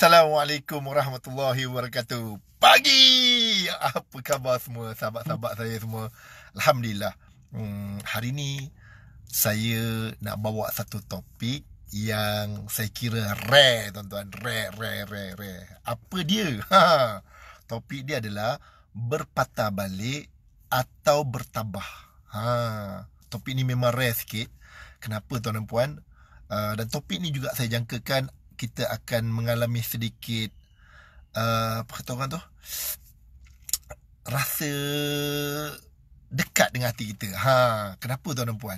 Assalamualaikum warahmatullahi wabarakatuh. Pagi. Apa khabar semua sahabat-sahabat saya semua? Alhamdulillah. Hmm hari ni saya nak bawa satu topik yang saya kira rare tuan-tuan, rare rare rare. rare. Apa dia? Ha. Topik dia adalah berpatah balik atau bertambah. Ha. Topik ni memang rare sikit. Kenapa tuan tuan puan? Uh, dan topik ni juga saya jangkakan kita akan mengalami sedikit uh, apa kata orang tu rasa dekat dengan hati kita. Ha, kenapa tuan dan puan?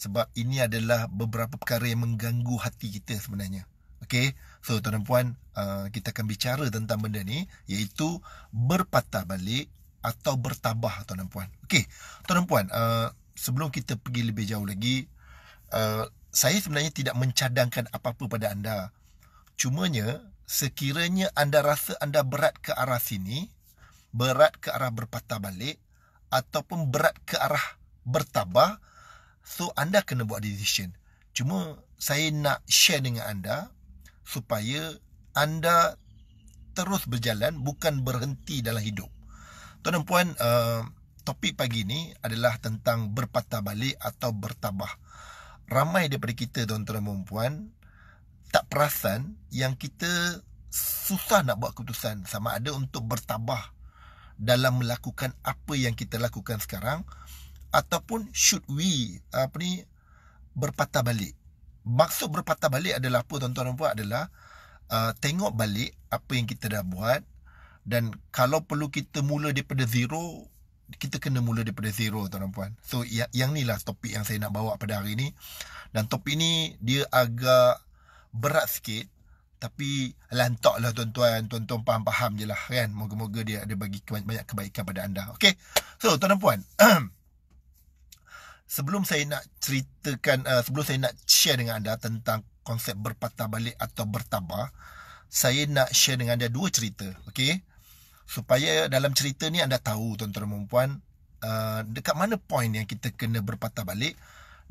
Sebab ini adalah beberapa perkara yang mengganggu hati kita sebenarnya. Okey, so tuan dan puan, uh, kita akan bicara tentang benda ni iaitu berpatah balik atau bertabah tuan dan puan. Okay, tuan dan puan, uh, sebelum kita pergi lebih jauh lagi, uh, saya sebenarnya tidak mencadangkan apa-apa pada anda. Cumanya, sekiranya anda rasa anda berat ke arah sini, berat ke arah berpatah balik, ataupun berat ke arah bertambah, so anda kena buat decision. Cuma saya nak share dengan anda supaya anda terus berjalan bukan berhenti dalam hidup. Tuan dan puan, uh, eh, topik pagi ini adalah tentang berpatah balik atau bertambah. Ramai daripada kita tuan-tuan dan puan tak perasan yang kita susah nak buat keputusan sama ada untuk bertambah dalam melakukan apa yang kita lakukan sekarang ataupun should we apa ni berpatah balik maksud berpatah balik adalah apa tuan-tuan dan puan adalah uh, tengok balik apa yang kita dah buat dan kalau perlu kita mula daripada zero kita kena mula daripada zero tuan-tuan puan so ya, yang, yang lah topik yang saya nak bawa pada hari ini dan topik ni dia agak berat sikit tapi lantok lah tuan-tuan tuan-tuan faham-faham je lah kan moga-moga dia ada bagi banyak kebaikan pada anda ok so tuan dan puan sebelum saya nak ceritakan uh, sebelum saya nak share dengan anda tentang konsep berpatah balik atau bertabah, saya nak share dengan anda dua cerita ok supaya dalam cerita ni anda tahu tuan-tuan dan puan uh, dekat mana point yang kita kena berpatah balik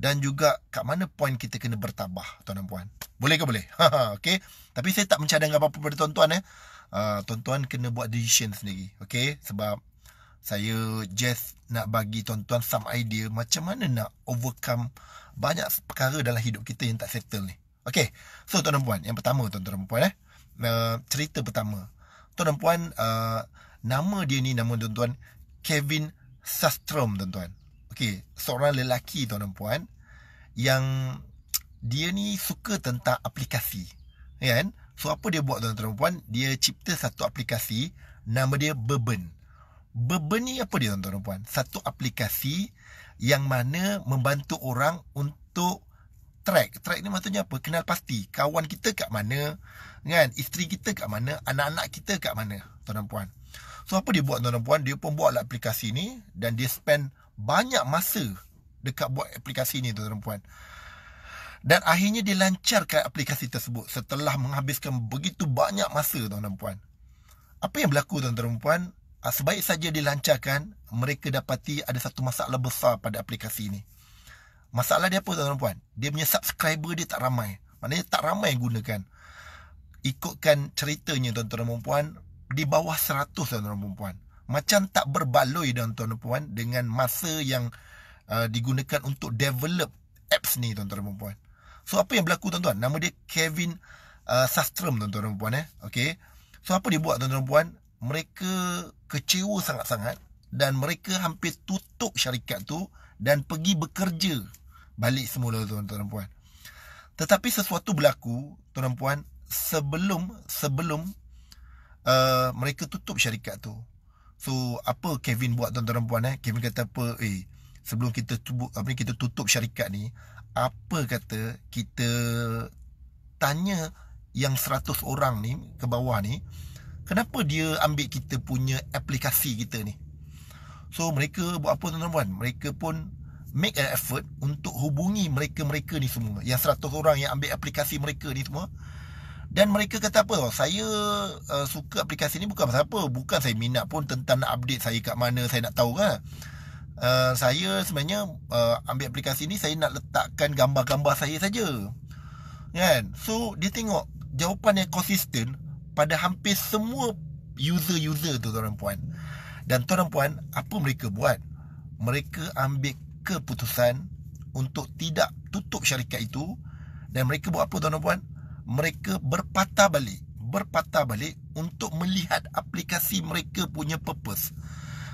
dan juga kat mana point kita kena bertambah tuan dan puan. Boleh ke boleh? Ha, ha, okay. Tapi saya tak mencadangkan apa-apa pada tuan-tuan eh. Uh, tuan-tuan kena buat decision sendiri. Okay. Sebab saya just nak bagi tuan-tuan some idea macam mana nak overcome banyak perkara dalam hidup kita yang tak settle ni. Okay. So tuan dan puan. Yang pertama tuan-tuan dan puan eh. Uh, cerita pertama. Tuan dan puan. Uh, nama dia ni nama tuan-tuan. Kevin Sastrom tuan-tuan. Okey, Seorang lelaki tuan dan puan Yang Dia ni suka tentang aplikasi ya Kan So apa dia buat tuan dan puan Dia cipta satu aplikasi Nama dia Beben Beben ni apa dia tuan dan puan Satu aplikasi Yang mana membantu orang Untuk track Track ni maksudnya apa Kenal pasti Kawan kita kat mana Kan Isteri kita kat mana Anak-anak kita kat mana Tuan dan puan So apa dia buat tuan dan puan Dia pun buat aplikasi ni Dan dia spend banyak masa dekat buat aplikasi ni tuan-tuan puan. Dan akhirnya dia lancarkan aplikasi tersebut setelah menghabiskan begitu banyak masa tuan-tuan puan. Apa yang berlaku tuan-tuan puan? Ah, sebaik saja dilancarkan, mereka dapati ada satu masalah besar pada aplikasi ini. Masalah dia apa tuan-tuan puan? Dia punya subscriber dia tak ramai. Maknanya tak ramai yang gunakan. Ikutkan ceritanya tuan-tuan puan, di bawah 100 tuan-tuan puan macam tak berbaloi dan tuan-tuan puan dengan masa yang uh, digunakan untuk develop apps ni tuan-tuan dan puan. So apa yang berlaku tuan-tuan? Nama dia Kevin uh, Sastrum tuan-tuan dan puan eh. Okey. So apa dia buat tuan-tuan dan puan? Mereka kecewa sangat-sangat dan mereka hampir tutup syarikat tu dan pergi bekerja balik semula tuan-tuan dan puan. Tetapi sesuatu berlaku tuan-tuan puan sebelum sebelum uh, mereka tutup syarikat tu. So apa Kevin buat tuan-tuan dan puan eh? Kevin kata apa eh sebelum kita tubuh apa ni kita tutup syarikat ni apa kata kita tanya yang 100 orang ni ke bawah ni kenapa dia ambil kita punya aplikasi kita ni. So mereka buat apa tuan-tuan dan puan? Mereka pun make an effort untuk hubungi mereka-mereka ni semua yang 100 orang yang ambil aplikasi mereka ni semua dan mereka kata apa oh, Saya uh, suka aplikasi ni bukan pasal apa Bukan saya minat pun tentang nak update saya kat mana Saya nak tahu kan Uh, saya sebenarnya uh, ambil aplikasi ni saya nak letakkan gambar-gambar saya saja. Kan? So dia tengok jawapan yang konsisten pada hampir semua user-user tu tuan puan. Dan tuan puan, apa mereka buat? Mereka ambil keputusan untuk tidak tutup syarikat itu dan mereka buat apa tuan puan? mereka berpatah balik berpatah balik untuk melihat aplikasi mereka punya purpose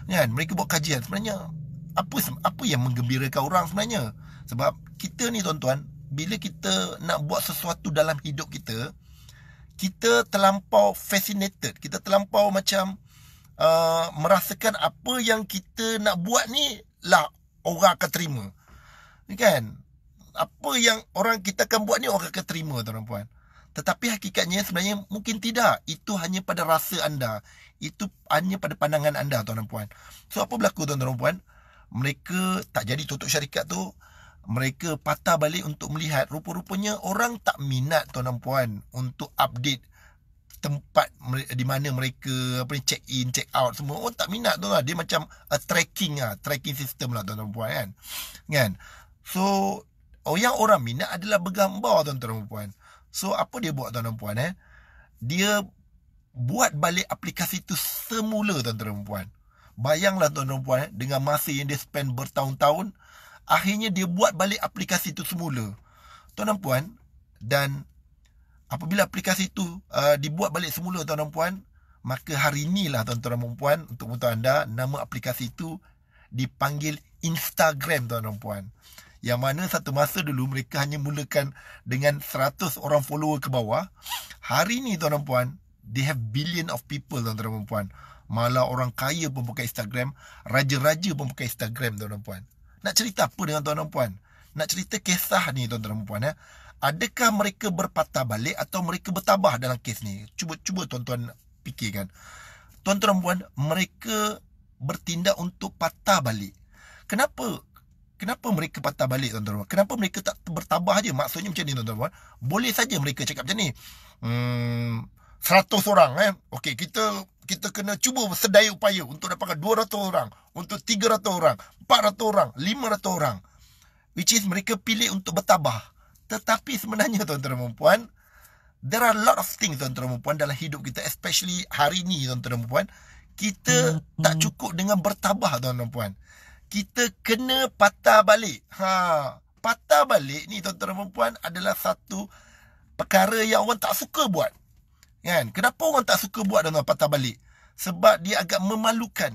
kan mereka buat kajian sebenarnya apa apa yang menggembirakan orang sebenarnya sebab kita ni tuan-tuan bila kita nak buat sesuatu dalam hidup kita kita terlampau fascinated kita terlampau macam uh, merasakan apa yang kita nak buat ni lah orang akan terima kan apa yang orang kita akan buat ni orang akan terima tuan-tuan tetapi hakikatnya sebenarnya mungkin tidak. Itu hanya pada rasa anda. Itu hanya pada pandangan anda, tuan dan puan. So, apa berlaku, tuan dan puan? Mereka tak jadi tutup syarikat tu. Mereka patah balik untuk melihat. Rupa-rupanya orang tak minat, tuan dan puan, untuk update tempat di mana mereka apa ni check in check out semua orang tak minat tu lah dia macam a tracking lah, tracking system lah tuan-tuan puan kan kan so oh yang orang minat adalah bergambar tuan-tuan puan So apa dia buat tuan dan puan eh? Dia buat balik aplikasi tu semula tuan dan puan. Bayanglah tuan dan puan eh? dengan masa yang dia spend bertahun-tahun akhirnya dia buat balik aplikasi tu semula. Tuan dan puan dan apabila aplikasi tu uh, dibuat balik semula tuan dan puan maka hari inilah tuan dan puan untuk untuk anda nama aplikasi tu dipanggil Instagram tuan dan puan. Yang mana satu masa dulu mereka hanya mulakan dengan 100 orang follower ke bawah. Hari ni tuan dan puan, they have billion of people tuan dan puan. Malah orang kaya pun pakai Instagram, raja-raja pun pakai Instagram tuan dan puan. Nak cerita apa dengan tuan dan puan? Nak cerita kisah ni tuan dan puan ya. Adakah mereka berpatah balik atau mereka bertabah dalam kes ni? Cuba cuba tuan-tuan fikirkan. Tuan-tuan dan puan, mereka bertindak untuk patah balik. Kenapa kenapa mereka patah balik tuan-tuan kenapa mereka tak bertabah aja? maksudnya macam ni tuan-tuan boleh saja mereka cakap macam ni hmm 100 orang eh okey kita kita kena cuba sedaya upaya untuk dapatkan 200 orang untuk 300 orang 400 orang 500 orang which is mereka pilih untuk bertabah tetapi sebenarnya tuan-tuan dan puan there are a lot of things tuan-tuan dan puan dalam hidup kita especially hari ni tuan-tuan dan puan kita hmm, hmm. tak cukup dengan bertabah tuan-tuan dan puan kita kena patah balik. Ha, patah balik ni tuan-tuan dan puan adalah satu perkara yang orang tak suka buat. Kan? Kenapa orang tak suka buat dengan patah balik? Sebab dia agak memalukan.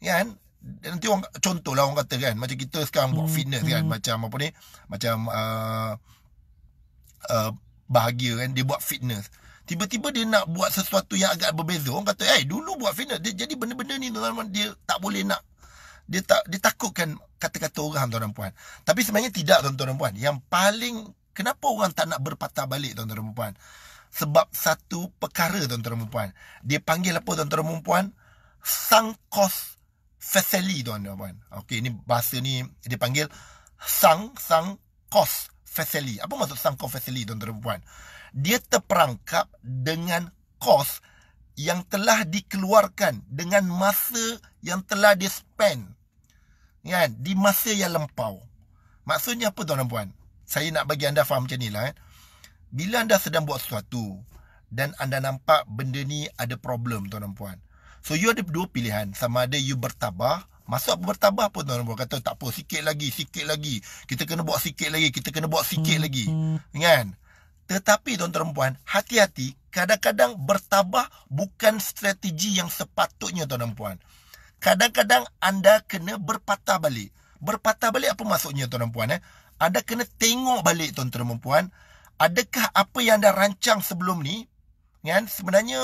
Kan? Nanti orang contohlah orang kata kan macam kita sekarang hmm. buat fitness kan hmm. macam apa ni? Macam uh, uh, bahagia kan dia buat fitness. Tiba-tiba dia nak buat sesuatu yang agak berbeza. Orang kata, "Eh, hey, dulu buat fitness." Dia, jadi benda-benda ni tuan dia tak boleh nak dia tak dia takutkan kata-kata orang tuan dan puan. Tapi sebenarnya tidak tuan-tuan dan puan. Yang paling kenapa orang tak nak berpatah balik tuan-tuan dan puan? Sebab satu perkara tuan-tuan dan puan. Dia panggil apa tuan-tuan dan puan? Sunk cost fallacy tuan-tuan dan puan. Okey, ini bahasa ni dia panggil sang sunk cost fallacy. Apa maksud sunk cost fallacy tuan-tuan dan puan? Dia terperangkap dengan kos yang telah dikeluarkan dengan masa yang telah di spend ya, kan? di masa yang lempau maksudnya apa tuan dan puan saya nak bagi anda faham macam inilah eh. Kan? bila anda sedang buat sesuatu dan anda nampak benda ni ada problem tuan dan puan so you ada dua pilihan sama ada you bertabah apa bertabah pun tuan-tuan puan kata tak apa sikit lagi sikit lagi kita kena buat sikit lagi kita kena buat sikit hmm. lagi kan tetapi tuan-tuan puan hati-hati kadang-kadang bertabah bukan strategi yang sepatutnya tuan dan puan. Kadang-kadang anda kena berpatah balik. Berpatah balik apa maksudnya tuan dan puan eh? Anda kena tengok balik tuan dan puan, adakah apa yang anda rancang sebelum ni kan sebenarnya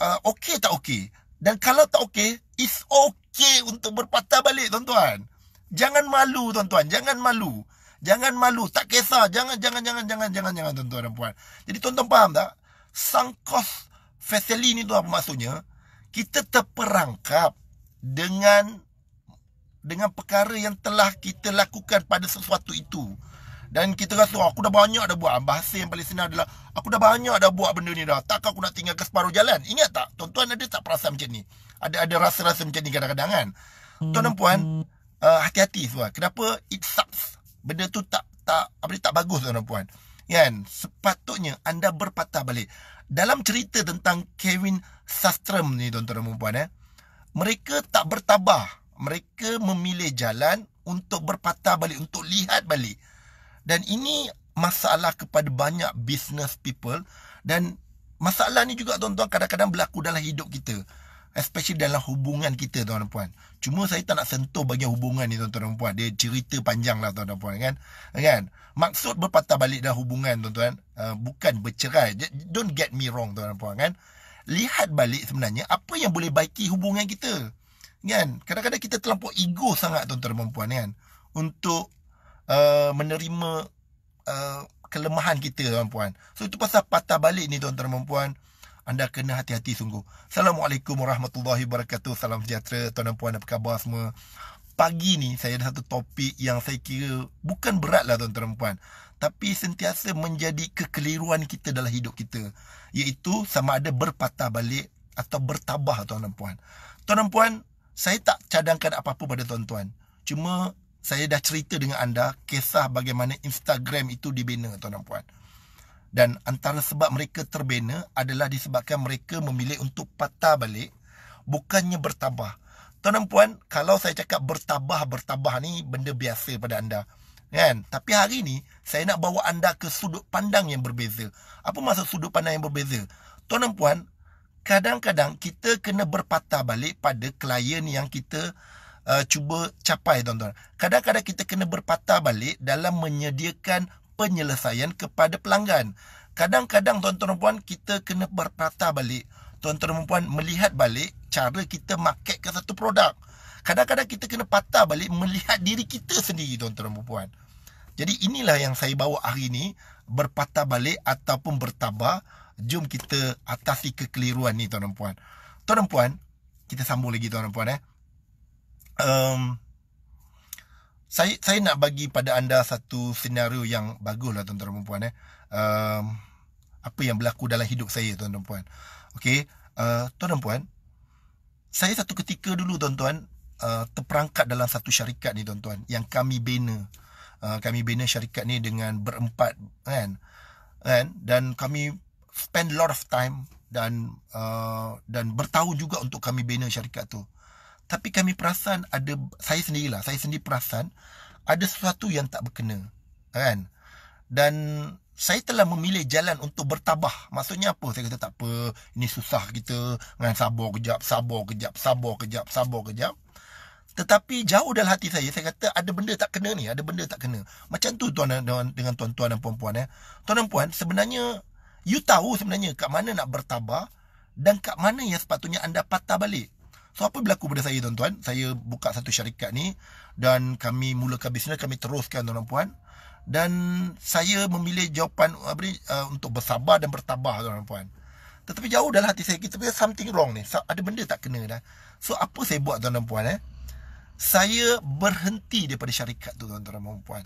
uh, okey tak okey? Dan kalau tak okey, it's okay untuk berpatah balik tuan-tuan. Jangan malu tuan-tuan, jangan malu. Jangan malu, tak kisah. Jangan jangan jangan jangan jangan jangan tuan-tuan dan puan. Jadi tuan-tuan faham tak? sangkos Vesely ni tu apa maksudnya? Kita terperangkap dengan dengan perkara yang telah kita lakukan pada sesuatu itu. Dan kita rasa aku dah banyak dah buat. Bahasa yang paling senang adalah aku dah banyak dah buat benda ni dah. Takkan aku nak tinggal ke separuh jalan? Ingat tak? Tuan-tuan ada tak perasaan macam ni? Ada ada rasa-rasa macam ni kadang-kadang kan? Tuan dan puan, hmm. uh, hati-hati semua. Kenapa it sucks? Benda tu tak tak apa ni tak bagus tuan dan puan kan sepatutnya anda berpatah balik dalam cerita tentang Kevin Sastrum ni tuan-tuan dan puan eh mereka tak bertabah mereka memilih jalan untuk berpatah balik untuk lihat balik dan ini masalah kepada banyak business people dan masalah ni juga tuan-tuan kadang-kadang berlaku dalam hidup kita Especially dalam hubungan kita tuan-tuan puan. Cuma saya tak nak sentuh bagian hubungan ni tuan-tuan dan puan. Dia cerita panjang lah tuan-tuan puan kan. kan? Maksud berpatah balik dalam hubungan tuan-tuan. Uh, bukan bercerai. Don't get me wrong tuan-tuan puan kan. Lihat balik sebenarnya apa yang boleh baiki hubungan kita. Kan? Kadang-kadang kita terlampau ego sangat tuan-tuan dan puan kan. Untuk uh, menerima uh, kelemahan kita tuan-tuan. So itu pasal patah balik ni tuan-tuan dan puan anda kena hati-hati sungguh. Assalamualaikum warahmatullahi wabarakatuh. Salam sejahtera tuan dan puan apa khabar semua. Pagi ni saya ada satu topik yang saya kira bukan berat lah tuan-tuan dan puan. Tapi sentiasa menjadi kekeliruan kita dalam hidup kita. Iaitu sama ada berpatah balik atau bertabah tuan dan puan. Tuan dan puan, saya tak cadangkan apa-apa pada tuan-tuan. Cuma saya dah cerita dengan anda kisah bagaimana Instagram itu dibina tuan dan puan dan antara sebab mereka terbina adalah disebabkan mereka memilih untuk patah balik bukannya bertabah. Tuan dan puan, kalau saya cakap bertabah-bertabah ni benda biasa pada anda. Kan? Tapi hari ni saya nak bawa anda ke sudut pandang yang berbeza. Apa maksud sudut pandang yang berbeza? Tuan dan puan, kadang-kadang kita kena berpatah balik pada klien yang kita uh, cuba capai tuan-tuan. Kadang-kadang kita kena berpatah balik dalam menyediakan penyelesaian kepada pelanggan. Kadang-kadang tuan-tuan dan puan kita kena berpata balik. Tuan-tuan dan puan melihat balik cara kita marketkan satu produk. Kadang-kadang kita kena patah balik melihat diri kita sendiri tuan-tuan dan puan. Jadi inilah yang saya bawa hari ini berpatah balik ataupun bertabah Jom kita atasi kekeliruan ni tuan-tuan puan. Tuan-tuan puan, kita sambung lagi tuan-tuan puan eh. Um, saya saya nak bagi pada anda satu senario yang bagus lah tuan-tuan dan puan eh. Um, apa yang berlaku dalam hidup saya tuan-tuan dan puan. Okey, uh, tuan-tuan dan puan, saya satu ketika dulu tuan-tuan uh, terperangkap dalam satu syarikat ni tuan-tuan yang kami bina. Uh, kami bina syarikat ni dengan berempat kan. Kan? Dan kami spend lot of time dan uh, dan bertahun juga untuk kami bina syarikat tu. Tapi kami perasan ada saya sendirilah, saya sendiri perasan ada sesuatu yang tak berkena. Kan? Dan saya telah memilih jalan untuk bertabah. Maksudnya apa? Saya kata tak apa, ini susah kita, dengan sabar kejap, sabar kejap, sabar kejap, sabar kejap. Tetapi jauh dalam hati saya, saya kata ada benda tak kena ni, ada benda tak kena. Macam tu tuan dengan, dengan tuan-tuan dan puan-puan eh. Tuan dan puan, sebenarnya you tahu sebenarnya kat mana nak bertabah dan kat mana yang sepatutnya anda patah balik. So apa berlaku pada saya tuan-tuan? Saya buka satu syarikat ni dan kami mulakan bisnes, kami teruskan tuan-tuan Dan saya memilih jawapan apa ni, uh, untuk bersabar dan bertabah tuan-tuan Tetapi jauh dalam hati saya, kita punya something wrong ni. Ada benda tak kena dah. So apa saya buat tuan-tuan eh? Saya berhenti daripada syarikat tu tuan-tuan dan puan.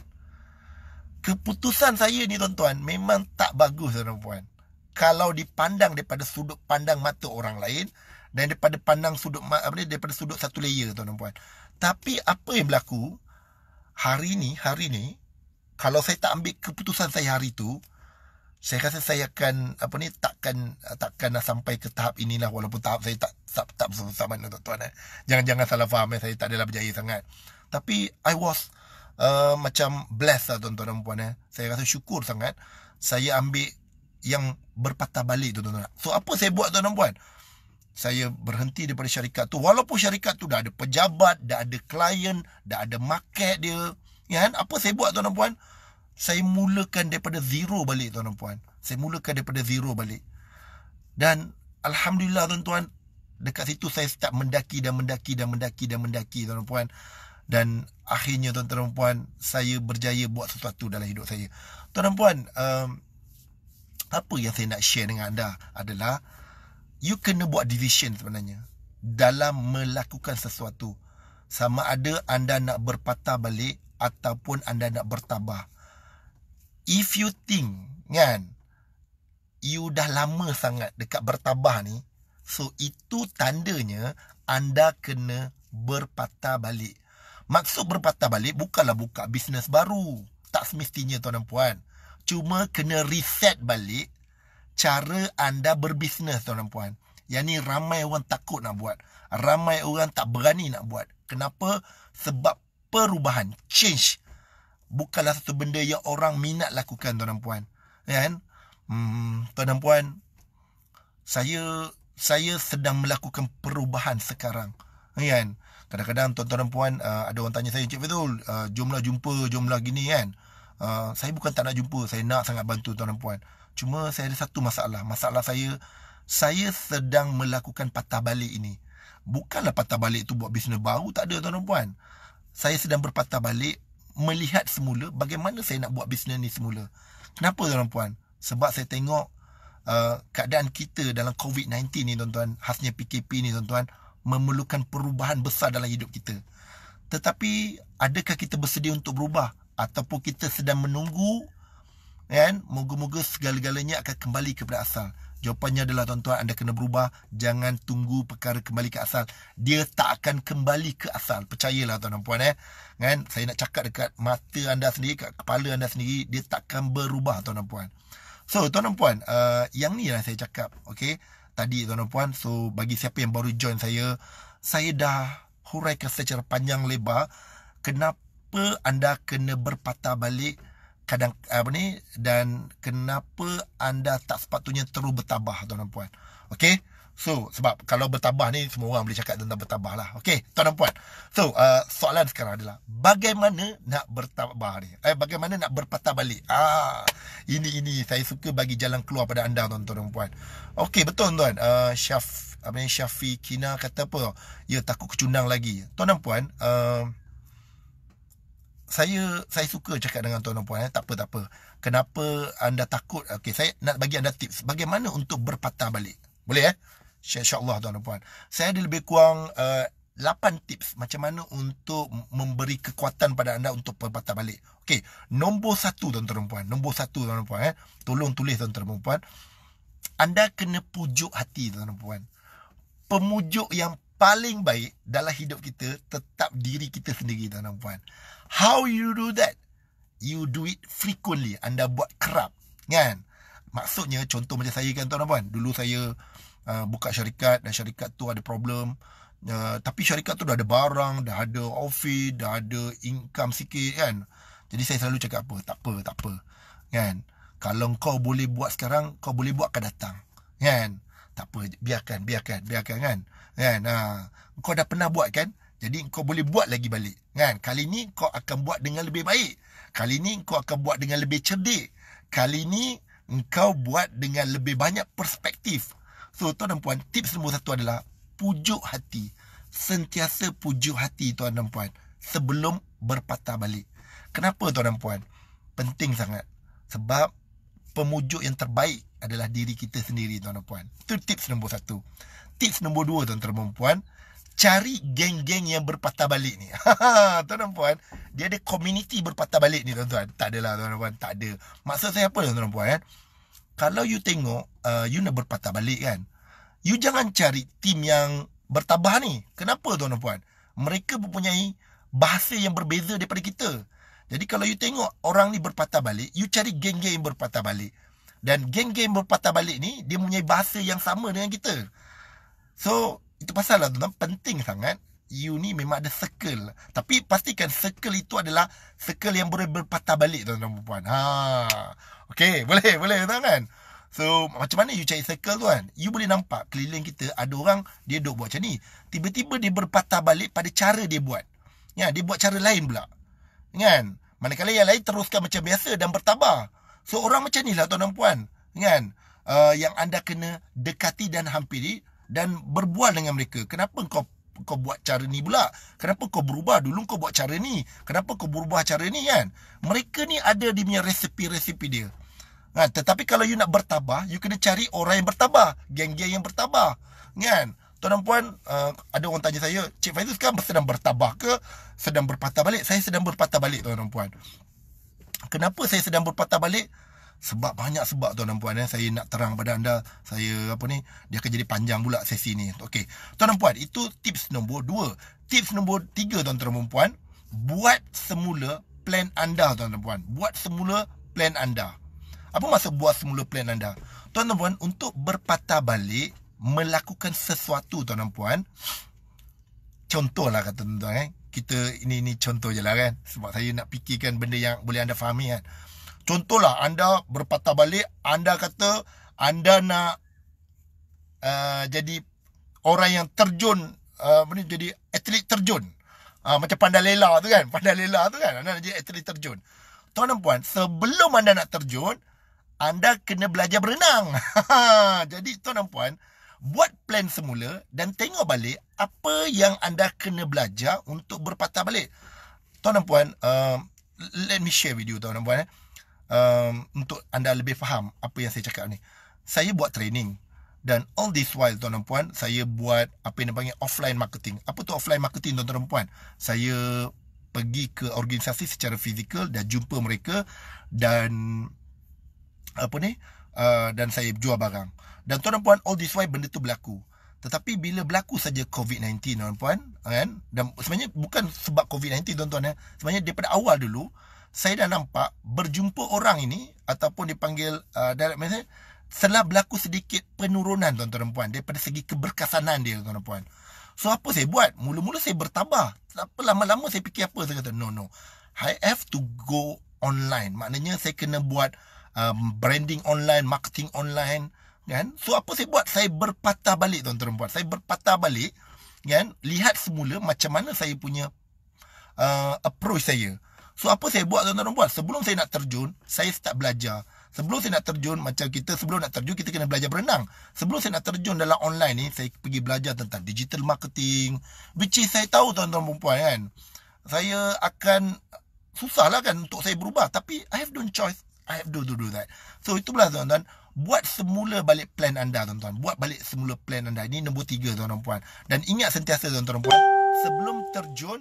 Keputusan saya ni tuan-tuan memang tak bagus tuan-tuan Kalau dipandang daripada sudut pandang mata orang lain, dan daripada pandang sudut apa ni daripada sudut satu layer tuan dan puan. Tapi apa yang berlaku hari ni, hari ni kalau saya tak ambil keputusan saya hari tu, saya rasa saya akan apa ni takkan takkan nak sampai ke tahap inilah walaupun tahap saya tak tak tak sama tuan tuan eh. Jangan jangan salah faham eh, saya tak adalah berjaya sangat. Tapi I was uh, macam blessed lah tuan-tuan dan puan eh. Saya rasa syukur sangat saya ambil yang berpatah balik tuan-tuan. So apa saya buat tuan-tuan dan puan? saya berhenti daripada syarikat tu walaupun syarikat tu dah ada pejabat dah ada klien dah ada market dia ya kan apa saya buat tuan dan puan saya mulakan daripada zero balik tuan dan puan saya mulakan daripada zero balik dan alhamdulillah tuan tuan dekat situ saya start mendaki dan mendaki dan mendaki dan mendaki tuan dan puan dan akhirnya tuan dan puan saya berjaya buat sesuatu dalam hidup saya tuan dan puan um, apa yang saya nak share dengan anda adalah you kena buat decision sebenarnya dalam melakukan sesuatu sama ada anda nak berpatah balik ataupun anda nak bertambah if you think kan you dah lama sangat dekat bertambah ni so itu tandanya anda kena berpatah balik maksud berpatah balik bukanlah buka bisnes baru tak semestinya tuan dan puan cuma kena reset balik cara anda berbisnes tuan dan puan. Yang ni ramai orang takut nak buat. Ramai orang tak berani nak buat. Kenapa? Sebab perubahan. Change. Bukanlah satu benda yang orang minat lakukan tuan dan ya puan. Kan? Hmm, tuan dan puan. Saya saya sedang melakukan perubahan sekarang. Ya kan? Kadang-kadang tuan-tuan dan puan uh, ada orang tanya saya Encik Fizul, uh, jomlah jumpa, jumlah gini kan. Uh, saya bukan tak nak jumpa, saya nak sangat bantu tuan dan puan. Cuma saya ada satu masalah. Masalah saya, saya sedang melakukan patah balik ini. Bukanlah patah balik itu buat bisnes baru. Tak ada tuan dan puan. Saya sedang berpatah balik melihat semula bagaimana saya nak buat bisnes ni semula. Kenapa tuan dan puan? Sebab saya tengok uh, keadaan kita dalam COVID-19 ni tuan-tuan. Khasnya PKP ni tuan-tuan. Memerlukan perubahan besar dalam hidup kita. Tetapi adakah kita bersedia untuk berubah? Ataupun kita sedang menunggu kan moga-moga segala-galanya akan kembali kepada asal jawapannya adalah tuan-tuan anda kena berubah jangan tunggu perkara kembali ke asal dia tak akan kembali ke asal percayalah tuan-tuan puan eh kan saya nak cakap dekat mata anda sendiri dekat kepala anda sendiri dia takkan berubah tuan-tuan puan so tuan-tuan puan uh, yang ni lah saya cakap okey tadi tuan-tuan puan so bagi siapa yang baru join saya saya dah huraikan secara panjang lebar kenapa anda kena berpatah balik kadang apa ni dan kenapa anda tak sepatutnya terus bertabah tuan dan puan. Okey? So, sebab kalau bertabah ni semua orang boleh cakap tentang bertabah lah. Okey, tuan dan puan. So, uh, soalan sekarang adalah bagaimana nak bertabah ni? Eh, bagaimana nak berpatah balik? Ah, ini ini saya suka bagi jalan keluar pada anda tuan-tuan dan puan. Okey, betul tuan. Uh, Syaf, apa ni syafiqina kata apa? Ya takut kecundang lagi. Tuan dan puan, uh, saya saya suka cakap dengan tuan dan puan eh tak apa tak apa. Kenapa anda takut? Okey, saya nak bagi anda tips bagaimana untuk berpatah balik. Boleh eh? Insya-Allah tuan dan puan. Saya ada lebih kurang uh, eh, 8 tips macam mana untuk memberi kekuatan pada anda untuk berpatah balik. Okey, nombor satu tuan dan puan. Nombor satu tuan dan puan eh. Tolong tulis tuan dan puan. Anda kena pujuk hati tuan dan puan. Pemujuk yang paling baik dalam hidup kita tetap diri kita sendiri tuan dan puan. How you do that? You do it frequently. Anda buat kerap. Kan? Maksudnya contoh macam saya kan tuan dan puan. Dulu saya uh, buka syarikat dan syarikat tu ada problem. Uh, tapi syarikat tu dah ada barang, dah ada office, dah ada income sikit kan. Jadi saya selalu cakap apa? Tak apa, tak apa. Kan? Kalau kau boleh buat sekarang, kau boleh buat akan datang. Kan? Tak apa, biarkan, biarkan, biarkan kan kan ha kau dah pernah buat kan jadi kau boleh buat lagi balik kan kali ni kau akan buat dengan lebih baik kali ni kau akan buat dengan lebih cerdik kali ni engkau buat dengan lebih banyak perspektif so tuan dan puan tips nombor satu adalah pujuk hati sentiasa pujuk hati tuan dan puan sebelum berpatah balik kenapa tuan dan puan penting sangat sebab pemujuk yang terbaik adalah diri kita sendiri tuan dan puan itu tips nombor satu tips nombor dua tuan tuan perempuan cari geng-geng yang berpatah balik ni. tuan dan puan, dia ada community berpatah balik ni tuan-tuan. Tak adalah tuan dan puan, tak ada. Maksud saya apa tuan dan puan? Kan? Kalau you tengok, uh, you nak berpatah balik kan? You jangan cari tim yang bertabah ni. Kenapa tuan dan puan? Mereka mempunyai bahasa yang berbeza daripada kita. Jadi kalau you tengok orang ni berpatah balik, you cari geng-geng berpatah balik. Dan geng-geng berpatah balik ni, dia mempunyai bahasa yang sama dengan kita. So itu pasal lah tuan penting sangat you ni memang ada circle. Tapi pastikan circle itu adalah circle yang boleh berpatah balik tuan dan puan. Ha. Okey, boleh, boleh tuan kan? So macam mana you cari circle tuan? You boleh nampak keliling kita ada orang dia duk buat macam ni. Tiba-tiba dia berpatah balik pada cara dia buat. Ya, dia buat cara lain pula. Kan? Manakala yang lain teruskan macam biasa dan bertabah. So orang macam ni lah tuan dan puan. Kan? Uh, yang anda kena dekati dan hampiri dan berbual dengan mereka. Kenapa kau kau buat cara ni pula? Kenapa kau berubah? Dulu kau buat cara ni. Kenapa kau berubah cara ni kan? Mereka ni ada dia punya resipi-resipi dia. Kan? Tetapi kalau you nak bertabah, you kena cari orang yang bertabah. Geng-geng yang bertabah. Kan? Tuan dan puan, uh, ada orang tanya saya, Cik Faizul kan sedang bertabah ke? Sedang berpatah balik? Saya sedang berpatah balik tuan dan puan. Kenapa saya sedang berpatah balik? sebab banyak sebab tuan dan puan eh. saya nak terang pada anda saya apa ni dia akan jadi panjang pula sesi ni okey tuan dan puan itu tips nombor 2 tips nombor 3 tuan dan puan buat semula plan anda tuan dan puan buat semula plan anda apa maksud buat semula plan anda tuan dan puan untuk berpatah balik melakukan sesuatu tuan dan puan contohlah kata tuan-tuan eh kita ini ini contoh je lah kan sebab saya nak fikirkan benda yang boleh anda fahami kan Contohlah anda berpatah balik, anda kata anda nak uh, jadi orang yang terjun, uh, apa jadi atlet terjun. Uh, macam pandai lela tu kan, pandai lela tu kan, anda nak jadi atlet terjun. Tuan dan puan, sebelum anda nak terjun, anda kena belajar berenang. jadi tuan dan puan, buat plan semula dan tengok balik apa yang anda kena belajar untuk berpatah balik. Tuan dan puan, uh, let me share video you tuan dan puan. Eh um, untuk anda lebih faham apa yang saya cakap ni. Saya buat training dan all this while tuan dan puan saya buat apa yang dipanggil offline marketing. Apa tu offline marketing tuan dan puan? Saya pergi ke organisasi secara fizikal dan jumpa mereka dan apa ni? Uh, dan saya jual barang. Dan tuan dan puan all this while benda tu berlaku. Tetapi bila berlaku saja COVID-19 tuan dan puan kan? Dan sebenarnya bukan sebab COVID-19 tuan-tuan ya. Sebenarnya daripada awal dulu saya dah nampak berjumpa orang ini ataupun dipanggil uh, direct message telah berlaku sedikit penurunan tuan-tuan dan puan daripada segi keberkesanan dia tuan-tuan dan puan. So apa saya buat? Mula-mula saya bertabah. Tapi lama-lama saya fikir apa saya kata no no. I have to go online. Maknanya saya kena buat um, branding online, marketing online kan. So apa saya buat? Saya berpatah balik tuan-tuan dan puan. Saya berpatah balik kan lihat semula macam mana saya punya uh, approach saya. So apa saya buat tuan-tuan buat? Sebelum saya nak terjun, saya start belajar. Sebelum saya nak terjun, macam kita sebelum nak terjun, kita kena belajar berenang. Sebelum saya nak terjun dalam online ni, saya pergi belajar tentang digital marketing. Which is saya tahu tuan-tuan perempuan kan. Saya akan, susah lah kan untuk saya berubah. Tapi I have done choice. I have to do, do that. So itulah tuan-tuan. Buat semula balik plan anda tuan-tuan. Buat balik semula plan anda. Ini nombor tiga tuan-tuan. Dan ingat sentiasa tuan-tuan. Sebelum terjun,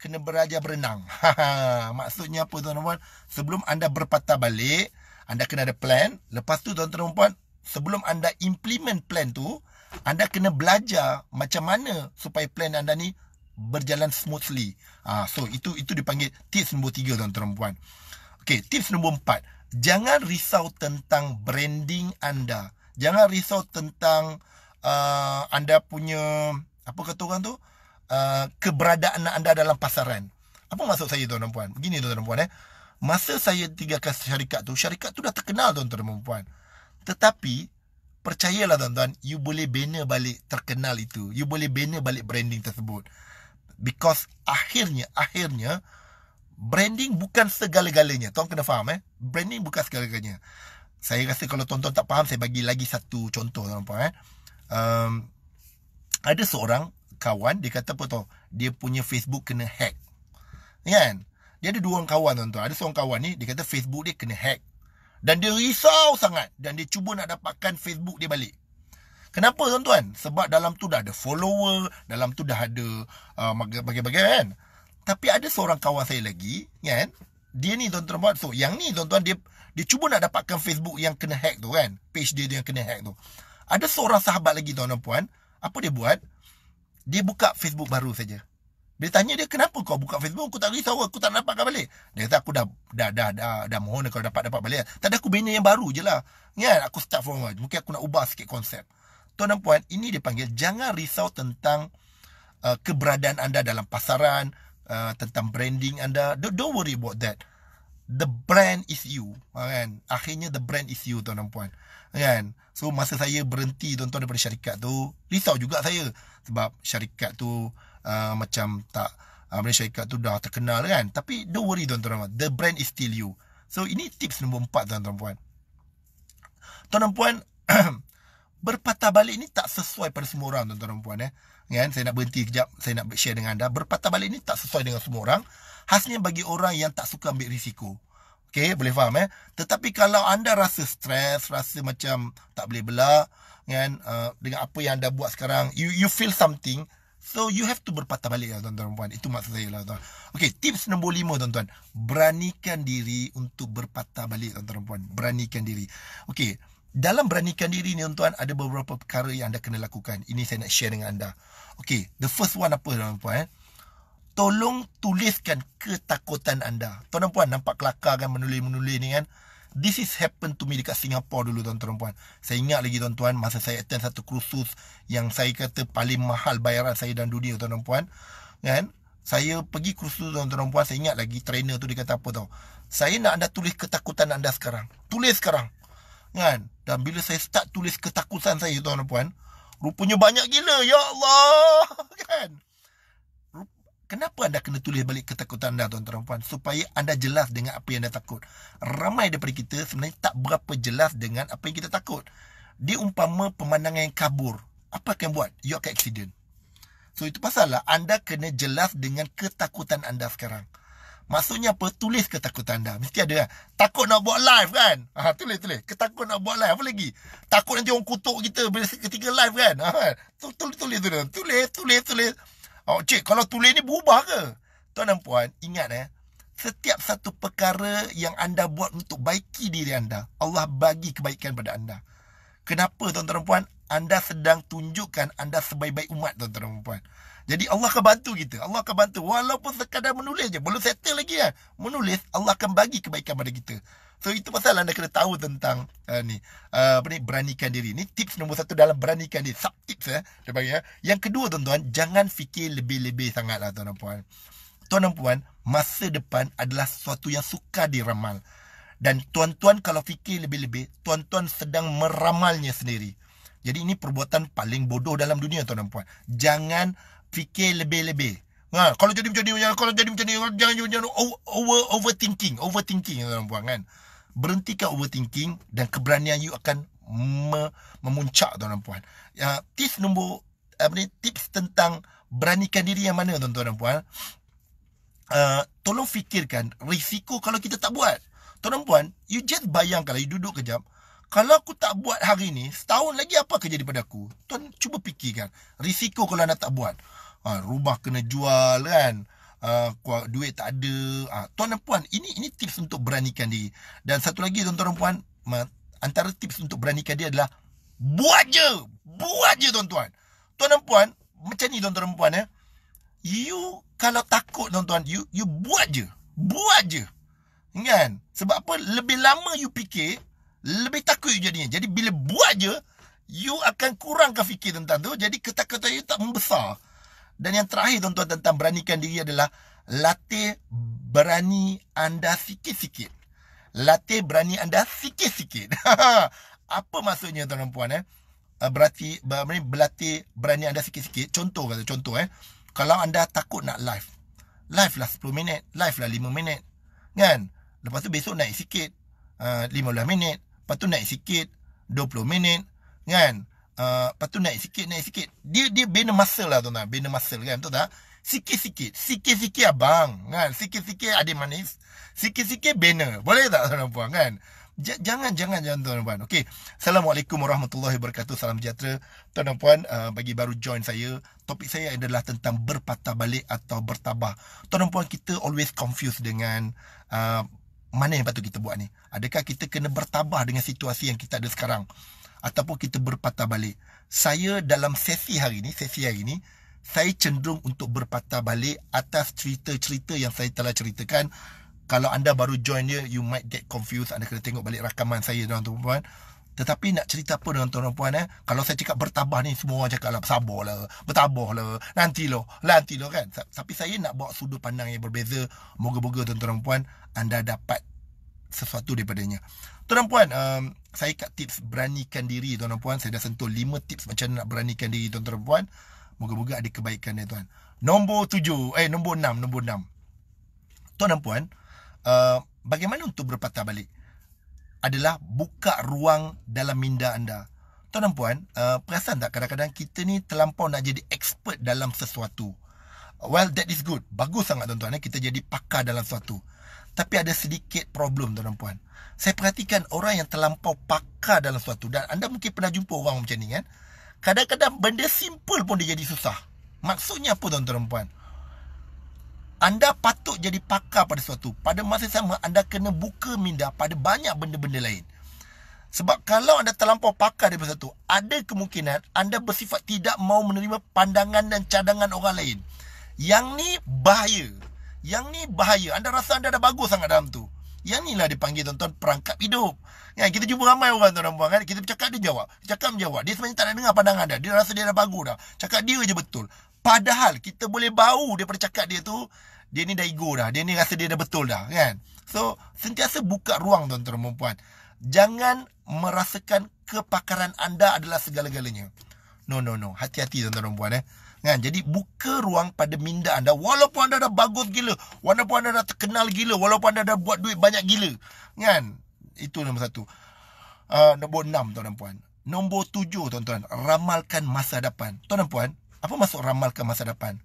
kena belajar berenang. Maksudnya apa tuan-tuan? Sebelum anda berpatah balik, anda kena ada plan. Lepas tu tuan-tuan puan, sebelum anda implement plan tu, anda kena belajar macam mana supaya plan anda ni berjalan smoothly. Ah, so itu itu dipanggil tips nombor tiga tuan-tuan puan. Okay, tips nombor empat. Jangan risau tentang branding anda. Jangan risau tentang uh, anda punya apa kata orang tu? uh, keberadaan anda dalam pasaran. Apa maksud saya tuan dan puan? Begini tuan dan puan eh. Masa saya tinggalkan syarikat tu, syarikat tu dah terkenal tuan dan puan. Tetapi percayalah tuan-tuan, you boleh bina balik terkenal itu. You boleh bina balik branding tersebut. Because akhirnya, akhirnya branding bukan segala-galanya. Tuan kena faham eh. Branding bukan segala-galanya. Saya rasa kalau tuan-tuan tak faham, saya bagi lagi satu contoh tuan-tuan eh. Um, ada seorang kawan dia kata apa tau dia punya Facebook kena hack kan dia ada dua orang kawan tuan-tuan ada seorang kawan ni dia kata Facebook dia kena hack dan dia risau sangat dan dia cuba nak dapatkan Facebook dia balik kenapa tuan-tuan sebab dalam tu dah ada follower dalam tu dah ada bagai-bagai uh, kan tapi ada seorang kawan saya lagi kan dia ni tuan-tuan buat so yang ni tuan-tuan dia dia cuba nak dapatkan Facebook yang kena hack tu kan page dia yang kena hack tu ada seorang sahabat lagi tuan-tuan puan apa dia buat? Dia buka Facebook baru saja. Dia tanya dia kenapa kau buka Facebook aku tak risau aku tak dapatkan balik. Dia kata aku dah dah dah dah, dah mohon kalau dapat dapat balik. Tak ada aku bina yang baru je lah. Ya, aku start from one. Mungkin aku nak ubah sikit konsep. Tuan dan puan, ini dia panggil jangan risau tentang uh, keberadaan anda dalam pasaran, uh, tentang branding anda. Don't, don't worry about that. The brand is you. Kan? Akhirnya the brand is you tuan dan puan. Kan? So masa saya berhenti tuan-tuan daripada syarikat tu Risau juga saya Sebab syarikat tu uh, macam tak uh, syarikat tu dah terkenal kan Tapi don't worry tuan-tuan The brand is still you So ini tips nombor empat tuan-tuan puan Tuan-tuan puan Berpatah balik ni tak sesuai pada semua orang tuan-tuan puan eh kan? Saya nak berhenti kejap Saya nak share dengan anda Berpatah balik ni tak sesuai dengan semua orang Hasilnya bagi orang yang tak suka ambil risiko Okay, boleh faham eh. Tetapi kalau anda rasa stres, rasa macam tak boleh bela dengan uh, dengan apa yang anda buat sekarang, you you feel something, so you have to berpatah balik lah tuan-tuan puan. Itu maksud saya lah tuan. Okay, tips nombor lima tuan-tuan. Beranikan diri untuk berpatah balik tuan-tuan puan. Beranikan diri. Okay, dalam beranikan diri ni tuan-tuan, ada beberapa perkara yang anda kena lakukan. Ini saya nak share dengan anda. Okay, the first one apa tuan-tuan puan eh? Tolong tuliskan ketakutan anda. Tuan dan puan nampak kelakar kan menulis-menulis ni kan. This is happened to me dekat Singapura dulu tuan-tuan dan puan. Saya ingat lagi tuan-tuan masa saya attend satu kursus yang saya kata paling mahal bayaran saya dalam dunia tuan-tuan dan puan. Kan? Saya pergi kursus tuan-tuan dan puan saya ingat lagi trainer tu dia kata apa tau. Saya nak anda tulis ketakutan anda sekarang. Tulis sekarang. Kan? Dan bila saya start tulis ketakutan saya tuan-tuan dan puan, rupanya banyak gila. Ya Allah. Kan? Kenapa anda kena tulis balik ketakutan anda tuan-tuan dan puan supaya anda jelas dengan apa yang anda takut. Ramai daripada kita sebenarnya tak berapa jelas dengan apa yang kita takut. Dia umpama pemandangan yang kabur. Apa akan buat? You akan accident. So itu pasallah anda kena jelas dengan ketakutan anda sekarang. Maksudnya apa? Tulis ketakutan anda. Mesti ada kan? Takut nak buat live kan? Ha, tulis, tulis. Ketakut nak buat live. Apa lagi? Takut nanti orang kutuk kita bila ketika live kan? Ha, tulis, tulis, tulis. Tulis, tulis, tulis. tulis. Oh, cik, kalau tulis ni berubah ke? Tuan dan puan, ingat eh. Setiap satu perkara yang anda buat untuk baiki diri anda, Allah bagi kebaikan pada anda. Kenapa tuan-tuan dan puan? Anda sedang tunjukkan anda sebaik-baik umat tuan-tuan dan puan. Jadi Allah akan bantu kita. Allah akan bantu. Walaupun sekadar menulis je. Belum settle lagi kan. Menulis, Allah akan bagi kebaikan pada kita. So itu pasal anda kena tahu tentang uh, ni uh, apa ni beranikan diri. Ni tips nombor satu dalam beranikan diri. Sub tips ya. Eh, dia bagi, eh. Yang kedua tuan-tuan, jangan fikir lebih-lebih sangatlah tuan-tuan puan. Tuan dan puan, masa depan adalah sesuatu yang suka diramal. Dan tuan-tuan kalau fikir lebih-lebih, tuan-tuan sedang meramalnya sendiri. Jadi ini perbuatan paling bodoh dalam dunia tuan dan puan. Jangan fikir lebih-lebih. Ha, kalau jadi macam ni, kalau jadi macam ni, jangan jangan over overthinking, overthinking tuan dan puan kan berhentikan overthinking dan keberanian you akan memuncak tuan-tuan puan. Ya, tips nombor apa ni tips tentang beranikan diri yang mana tuan-tuan dan puan? Uh, tolong fikirkan risiko kalau kita tak buat. Tuan-tuan puan, you just bayangkan kalau you duduk kejap, kalau aku tak buat hari ni, setahun lagi apa akan jadi pada aku? Tuan cuba fikirkan risiko kalau anda tak buat. Ha, rumah kena jual kan uh, duit tak ada. Uh, tuan dan puan, ini ini tips untuk beranikan diri. Dan satu lagi tuan-tuan dan puan, antara tips untuk beranikan diri adalah buat je. Buat je tuan-tuan. Tuan dan puan, macam ni tuan-tuan dan puan ya. You kalau takut tuan-tuan, you you buat je. Buat je. Kan? Sebab apa? Lebih lama you fikir, lebih takut you jadinya. Jadi bila buat je, you akan kurangkan fikir tentang tu. Jadi ketakutan you tak membesar. Dan yang terakhir tuan-tuan tentang beranikan diri adalah latih berani anda sikit-sikit. Latih berani anda sikit-sikit. Apa maksudnya tuan dan puan eh? eh? Berarti berani berlatih berani anda sikit-sikit. Contoh kata contoh eh. Kalau anda takut nak live. Live lah 10 minit, live lah 5 minit. Kan? Lepas tu besok naik sikit. Uh, eh, 15 minit, lepas tu naik sikit 20 minit, kan? Ah, lepas tu naik sikit, naik sikit. Dia dia bina muscle lah tu tuan Bina muscle kan, betul tak? Sikit-sikit. Sikit-sikit abang. Kan? Sikit-sikit adik manis. Sikit-sikit bina. Boleh tak tuan-tuan kan? Jangan, jangan, jangan tuan puan. Okay. Assalamualaikum warahmatullahi wabarakatuh. Salam sejahtera. tuan puan. uh, bagi baru join saya. Topik saya adalah tentang berpatah balik atau bertabah. tuan puan kita always confused dengan... Uh, mana yang patut kita buat ni? Adakah kita kena bertabah dengan situasi yang kita ada sekarang? ataupun kita berpatah balik. Saya dalam sesi hari ini, sesi hari ini, saya cenderung untuk berpatah balik atas cerita-cerita yang saya telah ceritakan. Kalau anda baru join dia, you might get confused. Anda kena tengok balik rakaman saya, tuan-tuan dan puan. Tetapi nak cerita apa dengan tuan-tuan puan eh? Kalau saya cakap bertabah ni semua orang cakap lah sabar lah, bertabah lah, nanti lah, nanti lah kan. Tapi saya nak bawa sudut pandang yang berbeza. Moga-moga tuan-tuan puan anda dapat sesuatu daripadanya. Tuan dan puan, um, saya kat tips beranikan diri tuan dan puan. Saya dah sentuh 5 tips macam nak beranikan diri tuan dan puan. Moga-moga ada kebaikan dia tuan. Nombor 7, eh nombor 6, nombor 6. Tuan dan puan, uh, bagaimana untuk berpatah balik? Adalah buka ruang dalam minda anda. Tuan dan puan, uh, perasan tak kadang-kadang kita ni terlampau nak jadi expert dalam sesuatu. Well, that is good. Bagus sangat tuan-tuan. Eh, kita jadi pakar dalam sesuatu. Tapi ada sedikit problem tuan dan puan. Saya perhatikan orang yang terlampau pakar dalam suatu Dan anda mungkin pernah jumpa orang macam ni kan. Kadang-kadang benda simple pun dia jadi susah. Maksudnya apa tuan-tuan puan? Anda patut jadi pakar pada suatu. Pada masa sama anda kena buka minda pada banyak benda-benda lain. Sebab kalau anda terlampau pakar daripada sesuatu, ada kemungkinan anda bersifat tidak mau menerima pandangan dan cadangan orang lain. Yang ni bahaya. Yang ni bahaya. Anda rasa anda dah bagus sangat dalam tu. Yang ni lah dipanggil tuan-tuan perangkap hidup. Ya, kita jumpa ramai orang tuan-tuan puan kan. Kita bercakap dia jawab. Cakap dia jawab. Dia sebenarnya tak nak dengar pandangan anda. Dia rasa dia dah bagus dah. Cakap dia je betul. Padahal kita boleh bau daripada cakap dia tu. Dia ni dah ego dah. Dia ni rasa dia dah betul dah kan. So sentiasa buka ruang tuan-tuan dan puan. Jangan merasakan kepakaran anda adalah segala-galanya. No, no, no. Hati-hati tuan-tuan dan eh kan jadi buka ruang pada minda anda walaupun anda dah bagus gila walaupun anda dah terkenal gila walaupun anda dah buat duit banyak gila kan itu nombor satu uh, nombor enam tuan dan puan nombor tujuh tuan tuan ramalkan masa depan tuan dan puan apa maksud ramalkan masa depan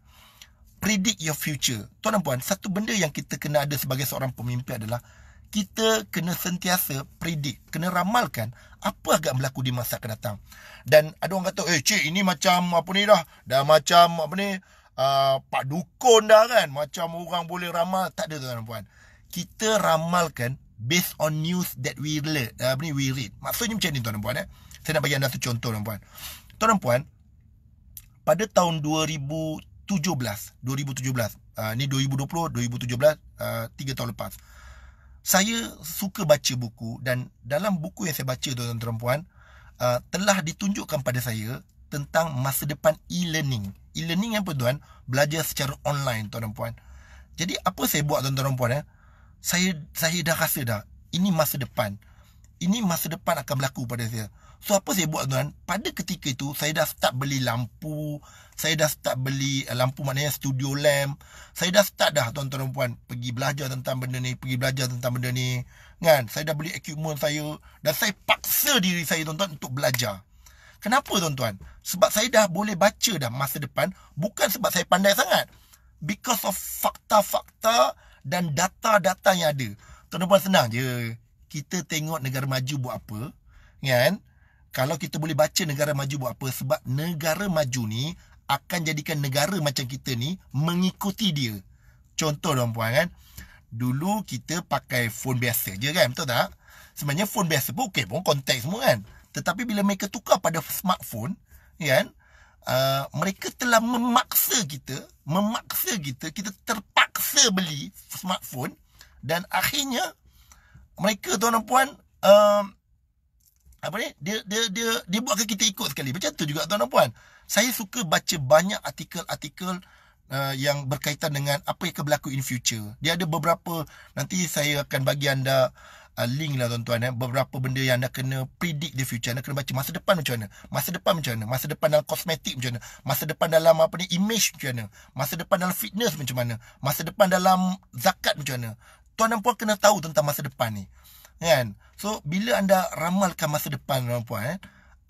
predict your future tuan dan puan satu benda yang kita kena ada sebagai seorang pemimpin adalah kita kena sentiasa predik, kena ramalkan apa agak berlaku di masa akan datang. Dan ada orang kata, eh cik ini macam apa ni dah, dah macam apa ni, uh, Pak Dukun dah kan, macam orang boleh ramal. Tak ada tuan-tuan. Kita ramalkan based on news that we read. Uh, eh, apa ni, we read. Maksudnya macam ni tuan-tuan. Eh? Saya nak bagi anda satu contoh tuan-tuan. Tuan-tuan, pada tahun 2017, 2017, uh, ni 2020, 2017, uh, 3 tahun lepas saya suka baca buku dan dalam buku yang saya baca tuan-tuan dan puan uh, telah ditunjukkan pada saya tentang masa depan e-learning. E-learning apa tuan? Belajar secara online tuan-tuan puan. Jadi apa saya buat tuan-tuan puan eh? Saya saya dah rasa dah ini masa depan ini masa depan akan berlaku pada saya. So apa saya buat tuan? Pada ketika itu saya dah start beli lampu, saya dah start beli eh, lampu maknanya studio lamp. Saya dah start dah tuan-tuan dan puan pergi belajar tentang benda ni, pergi belajar tentang benda ni. Kan? Saya dah beli equipment saya dan saya paksa diri saya tuan-tuan untuk belajar. Kenapa tuan-tuan? Sebab saya dah boleh baca dah masa depan bukan sebab saya pandai sangat. Because of fakta-fakta dan data-data yang ada. Tuan-tuan senang je kita tengok negara maju buat apa kan kalau kita boleh baca negara maju buat apa sebab negara maju ni akan jadikan negara macam kita ni mengikuti dia contoh dong, puan kan dulu kita pakai phone biasa je kan betul tak sebenarnya phone biasa pun okey pun konteks semua kan tetapi bila mereka tukar pada smartphone kan uh, mereka telah memaksa kita memaksa kita kita terpaksa beli smartphone dan akhirnya mereka tuan dan puan uh, apa ni dia dia dia dia buatkan kita ikut sekali macam tu juga tuan dan puan saya suka baca banyak artikel-artikel Uh, yang berkaitan dengan apa yang akan berlaku in future. Dia ada beberapa nanti saya akan bagi anda uh, link lah tuan-tuan eh beberapa benda yang anda kena predict the future. Anda kena baca masa depan macam mana? Masa depan macam mana? Masa depan dalam kosmetik macam mana? Masa depan dalam apa ni image macam mana? Masa depan dalam fitness macam mana? Masa depan dalam zakat macam mana? tuan dan puan kena tahu tentang masa depan ni kan so bila anda ramalkan masa depan tuan dan puan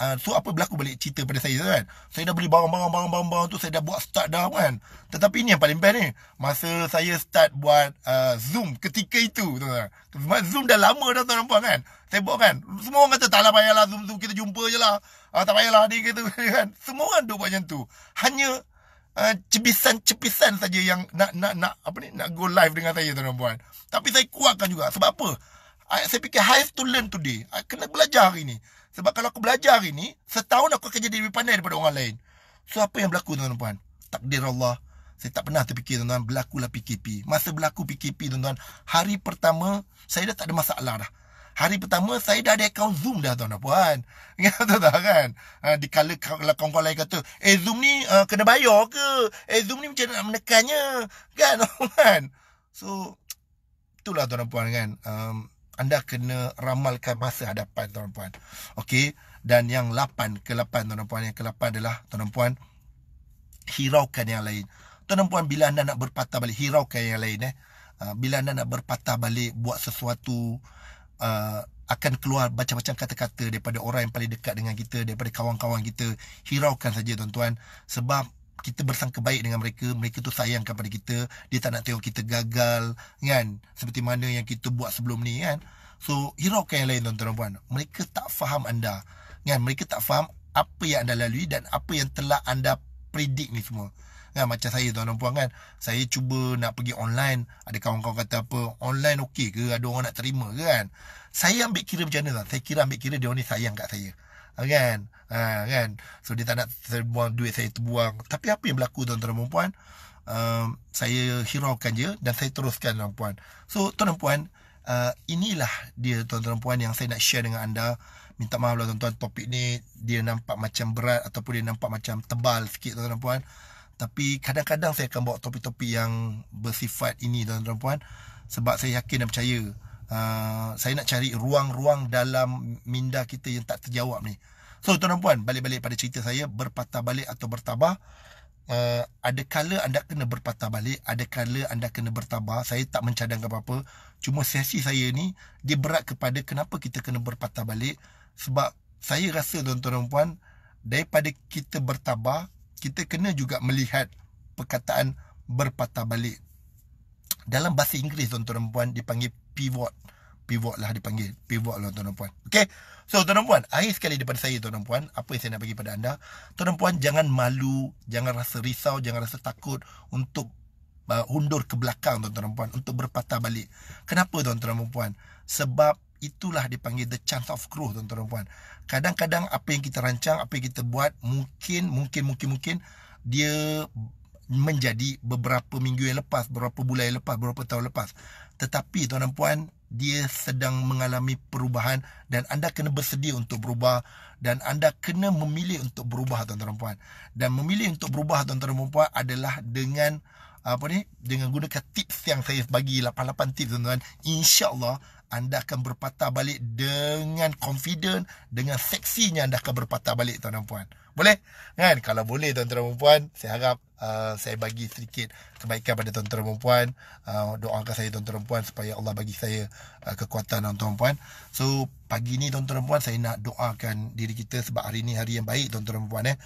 eh uh, so apa berlaku balik cerita pada saya tu kan saya dah beli barang-barang barang-barang tu saya dah buat start dah kan tetapi ini yang paling best ni masa saya start buat uh, zoom ketika itu tuan zoom dah lama dah tuan dan puan kan saya buat kan semua orang kata taklah payahlah zoom zoom kita jumpa je lah uh, tak payahlah ni gitu kan semua orang duk buat macam tu hanya Uh, cepisan-cepisan saja yang nak nak nak apa ni nak go live dengan saya tuan-tuan. Tapi saya kuatkan juga. Sebab apa? I, ah, saya fikir I have to learn today. I ah, kena belajar hari ni. Sebab kalau aku belajar hari ni, setahun aku akan jadi lebih pandai daripada orang lain. So apa yang berlaku tuan-tuan? Takdir Allah. Saya tak pernah terfikir tuan-tuan. Berlakulah PKP. Masa berlaku PKP tuan-tuan. Hari pertama, saya dah tak ada masalah dah. Hari pertama saya dah ada akaun Zoom dah tuan-tuan puan. Ingat tak tak kan? Ha, ah, di kala kalau kawan-kawan lain kata, "Eh Zoom ni uh, kena bayar ke? Eh Zoom ni macam nak menekannya." Kan tuan-tuan. So, itulah tuan puan kan um, anda kena ramalkan masa hadapan tuan puan okey dan yang lapan ke lapan tuan puan yang ke lapan adalah tuan puan hiraukan yang lain tuan puan bila anda nak berpatah balik hiraukan yang lain eh uh, bila anda nak berpatah balik buat sesuatu uh, akan keluar macam-macam kata-kata daripada orang yang paling dekat dengan kita daripada kawan-kawan kita hiraukan saja tuan-tuan sebab kita bersangka baik dengan mereka mereka tu sayang kepada kita dia tak nak tengok kita gagal kan seperti mana yang kita buat sebelum ni kan so hiraukan yang lain tuan-tuan puan mereka tak faham anda kan mereka tak faham apa yang anda lalui dan apa yang telah anda predict ni semua kan macam saya tuan-tuan puan kan saya cuba nak pergi online ada kawan-kawan kata apa online okey ke ada orang nak terima ke kan saya ambil kira macam mana tuan saya kira ambil kira dia orang ni sayang kat saya Ah, kan ha, kan so dia tak nak terbuang duit saya terbuang tapi apa yang berlaku tuan-tuan dan puan um, saya hiraukan je dan saya teruskan tuan puan so tuan dan puan uh, inilah dia tuan-tuan dan puan yang saya nak share dengan anda minta maaf lah tuan-tuan topik ni dia nampak macam berat ataupun dia nampak macam tebal sikit tuan-tuan dan puan tapi kadang-kadang saya akan bawa topik-topik yang bersifat ini tuan-tuan dan puan sebab saya yakin dan percaya Ah, saya nak cari ruang-ruang dalam minda kita yang tak terjawab ni. So tuan dan puan, balik-balik pada cerita saya berpatah balik atau bertabah. Uh, ada kala anda kena berpatah balik, ada kala anda kena bertabah. Saya tak mencadangkan apa-apa. Cuma sesi saya ni dia berat kepada kenapa kita kena berpatah balik sebab saya rasa tuan-tuan dan puan daripada kita bertabah, kita kena juga melihat perkataan berpatah balik. Dalam bahasa Inggeris tuan-tuan dan puan dipanggil pivot Pivot lah dipanggil Pivot lah tuan dan puan Okay So tuan dan puan Akhir sekali daripada saya tuan dan puan Apa yang saya nak bagi pada anda Tuan dan puan jangan malu Jangan rasa risau Jangan rasa takut Untuk uh, undur ke belakang tuan dan puan Untuk berpatah balik Kenapa tuan dan puan Sebab itulah dipanggil the chance of growth tuan-tuan dan puan. Kadang-kadang apa yang kita rancang, apa yang kita buat mungkin mungkin mungkin mungkin dia menjadi beberapa minggu yang lepas, beberapa bulan yang lepas, beberapa tahun lepas. Tetapi tuan dan puan, dia sedang mengalami perubahan dan anda kena bersedia untuk berubah dan anda kena memilih untuk berubah tuan dan puan. Dan memilih untuk berubah tuan dan puan adalah dengan apa ni? Dengan gunakan tips yang saya bagi 88 tips tuan-tuan. Insya-Allah anda akan berpatah balik dengan confident, dengan seksinya anda akan berpatah balik tuan dan puan. Boleh? Kan? Kalau boleh tuan-tuan dan puan, saya harap uh, saya bagi sedikit kebaikan pada tuan-tuan dan puan. Uh, doakan saya tuan-tuan dan puan supaya Allah bagi saya uh, kekuatan tuan-tuan dan puan. So, pagi ni tuan-tuan dan puan, saya nak doakan diri kita sebab hari ni hari yang baik tuan-tuan dan puan. Eh.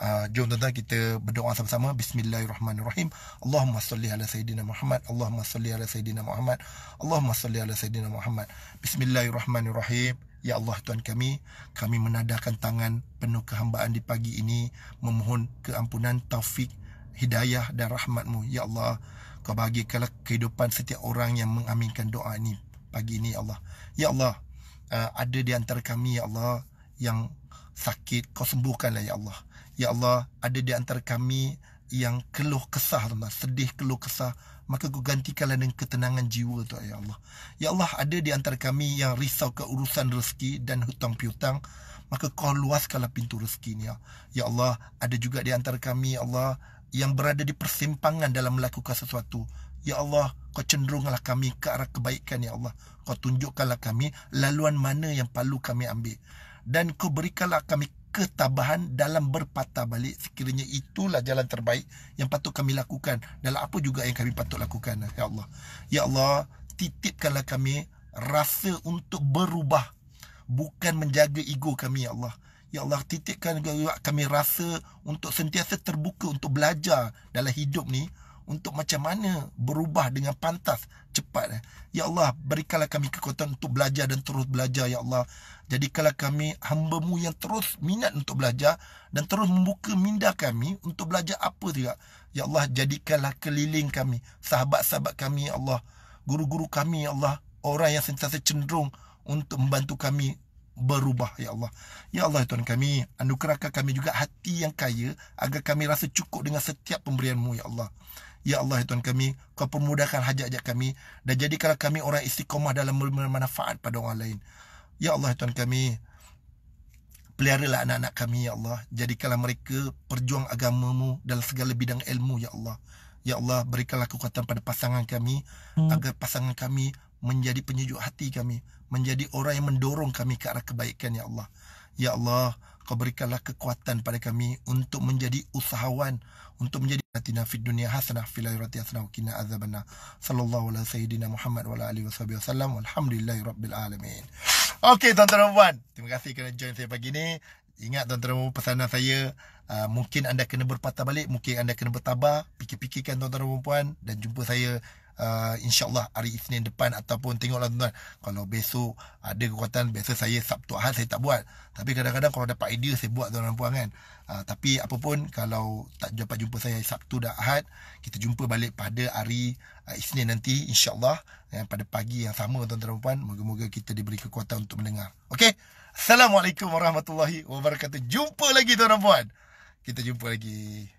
Uh, jom tuan-tuan kita berdoa sama-sama Bismillahirrahmanirrahim Allahumma salli ala Sayyidina Muhammad Allahumma salli ala Sayyidina Muhammad Allahumma salli ala Sayyidina Muhammad Bismillahirrahmanirrahim Ya Allah Tuhan kami, kami menadahkan tangan penuh kehambaan di pagi ini memohon keampunan taufik hidayah dan rahmatmu Ya Allah Kau bagikanlah kehidupan setiap orang yang mengaminkan doa ini Pagi ini Ya Allah Ya Allah eh, Ada di antara kami Ya Allah Yang sakit Kau sembuhkanlah Ya Allah Ya Allah Ada di antara kami yang keluh kesah tuan sedih keluh kesah maka kau gantikanlah dengan ketenangan jiwa tu ya Allah ya Allah ada di antara kami yang risau ke urusan rezeki dan hutang piutang maka kau luaskanlah pintu rezeki ni ya. ya Allah ada juga di antara kami ya Allah yang berada di persimpangan dalam melakukan sesuatu ya Allah kau cenderunglah kami ke arah kebaikan ya Allah kau tunjukkanlah kami laluan mana yang perlu kami ambil dan kau berikanlah kami ketabahan dalam berpatah balik sekiranya itulah jalan terbaik yang patut kami lakukan dalam apa juga yang kami patut lakukan ya Allah ya Allah titipkanlah kami rasa untuk berubah bukan menjaga ego kami ya Allah ya Allah titipkan kami rasa untuk sentiasa terbuka untuk belajar dalam hidup ni untuk macam mana berubah dengan pantas cepat. Eh? Ya Allah, berikanlah kami kekuatan untuk belajar dan terus belajar, Ya Allah. Jadikanlah kami hamba-Mu yang terus minat untuk belajar dan terus membuka minda kami untuk belajar apa juga. Ya Allah, jadikanlah keliling kami, sahabat-sahabat kami, Ya Allah. Guru-guru kami, Ya Allah. Orang yang sentiasa cenderung untuk membantu kami berubah ya Allah. Ya Allah ya Tuhan kami, anugerahkan kami juga hati yang kaya agar kami rasa cukup dengan setiap pemberianmu ya Allah. Ya Allah ya Tuhan kami, kau permudahkan hajat-hajat kami dan jadikanlah kami orang istiqomah dalam memberi manfaat pada orang lain. Ya Allah ya Tuhan kami, lah anak-anak kami ya Allah. Jadikanlah mereka perjuang agamamu dalam segala bidang ilmu ya Allah. Ya Allah, berikanlah kekuatan pada pasangan kami hmm. agar pasangan kami menjadi penyejuk hati kami menjadi orang yang mendorong kami ke arah kebaikan ya Allah ya Allah kau berikanlah kekuatan pada kami untuk menjadi usahawan untuk menjadi hatina fid dunia hasanah fil akhirati hasanah kina qina azabannar sallallahu alaihi sayyidina Muhammad wa alihi wasallam wasallam walhamdulillahi rabbil alamin okey tuan-tuan dan puan terima kasih kerana join saya pagi ni ingat tuan-tuan dan puan saya Uh, mungkin anda kena berpatah balik Mungkin anda kena bertabah Pikir-pikirkan tuan-tuan dan perempuan Dan jumpa saya uh, insyaAllah hari Isnin depan ataupun tengoklah tuan-tuan kalau besok ada kekuatan biasa saya Sabtu Ahad saya tak buat tapi kadang-kadang kalau dapat idea saya buat tuan-tuan puan kan uh, tapi apapun kalau tak dapat jumpa saya Sabtu dan Ahad kita jumpa balik pada hari uh, Isnin nanti insyaAllah eh, pada pagi yang sama tuan-tuan puan moga-moga kita diberi kekuatan untuk mendengar Okay, Assalamualaikum warahmatullahi wabarakatuh. Jumpa lagi tuan-tuan puan. Kita jumpa lagi.